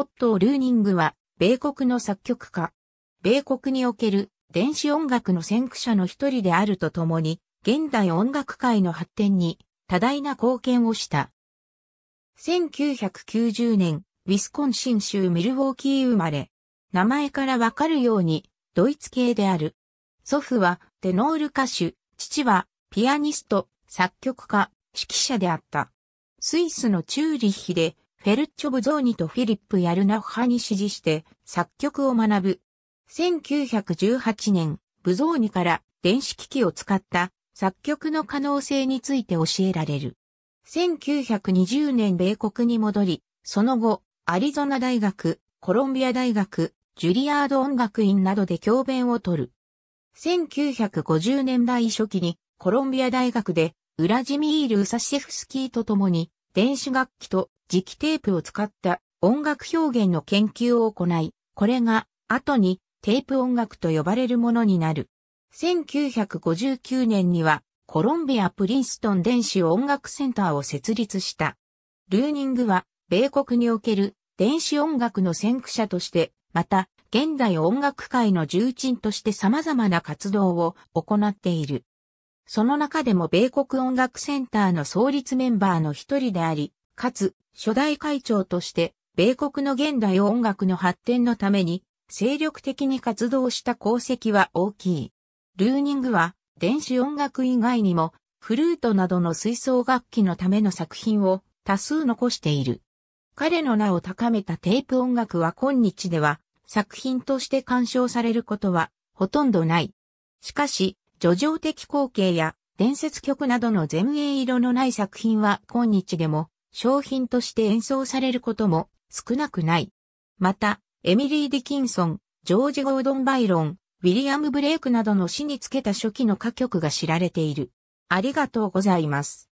オットー・ルーニングは、米国の作曲家。米国における電子音楽の先駆者の一人であるとともに、現代音楽界の発展に多大な貢献をした。1990年、ウィスコンシン州ミルウォーキー生まれ。名前からわかるように、ドイツ系である。祖父はテノール歌手、父はピアニスト、作曲家、指揮者であった。スイスのチューリッヒでフェルッチョ・ブゾーニとフィリップ・ヤルナッハに指示して作曲を学ぶ。1918年、ブゾーニから電子機器を使った作曲の可能性について教えられる。1920年米国に戻り、その後、アリゾナ大学、コロンビア大学、ジュリアード音楽院などで教鞭を取る。1950年代初期にコロンビア大学でウラジミール・ウサシェフスキーと共に電子楽器と磁気テープを使った音楽表現の研究を行い、これが後にテープ音楽と呼ばれるものになる。1959年にはコロンビア・プリンストン電子音楽センターを設立した。ルーニングは米国における電子音楽の先駆者として、また現代音楽界の重鎮として様々な活動を行っている。その中でも米国音楽センターの創立メンバーの一人であり、かつ、初代会長として、米国の現代音楽の発展のために、精力的に活動した功績は大きい。ルーニングは、電子音楽以外にも、フルートなどの吹奏楽器のための作品を多数残している。彼の名を高めたテープ音楽は今日では作品として鑑賞されることはほとんどない。しかし、叙情的光景や伝説曲などの前衛色のない作品は今日でも商品として演奏されることも少なくない。また、エミリー・ディキンソン、ジョージ・ゴードン・バイロン、ウィリアム・ブレイクなどの詩につけた初期の歌曲が知られている。ありがとうございます。